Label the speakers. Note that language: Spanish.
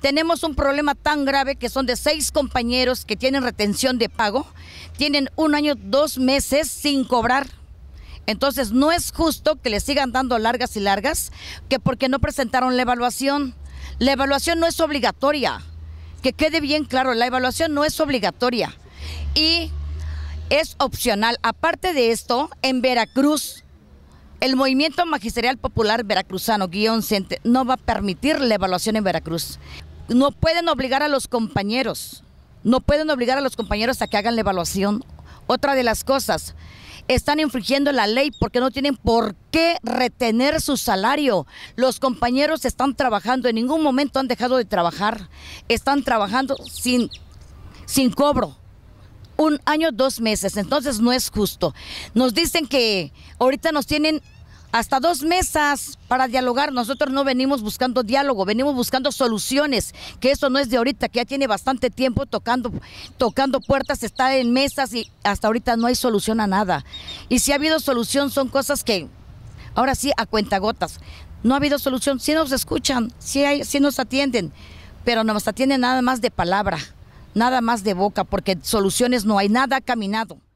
Speaker 1: tenemos un problema tan grave que son de seis compañeros que tienen retención de pago, tienen un año, dos meses sin cobrar. Entonces no es justo que le sigan dando largas y largas, que porque no presentaron la evaluación. La evaluación no es obligatoria. Que quede bien claro, la evaluación no es obligatoria y es opcional. Aparte de esto, en Veracruz, el Movimiento Magisterial Popular Veracruzano, guión no va a permitir la evaluación en Veracruz no pueden obligar a los compañeros, no pueden obligar a los compañeros a que hagan la evaluación. Otra de las cosas, están infringiendo la ley porque no tienen por qué retener su salario. Los compañeros están trabajando, en ningún momento han dejado de trabajar, están trabajando sin, sin cobro. Un año, dos meses, entonces no es justo. Nos dicen que ahorita nos tienen hasta dos mesas para dialogar. Nosotros no venimos buscando diálogo, venimos buscando soluciones, que eso no es de ahorita, que ya tiene bastante tiempo tocando, tocando puertas, está en mesas y hasta ahorita no hay solución a nada. Y si ha habido solución son cosas que, ahora sí, a cuentagotas. No ha habido solución, si nos escuchan, si nos atienden, pero no nos atienden nada más de palabra, nada más de boca, porque soluciones no hay, nada ha caminado.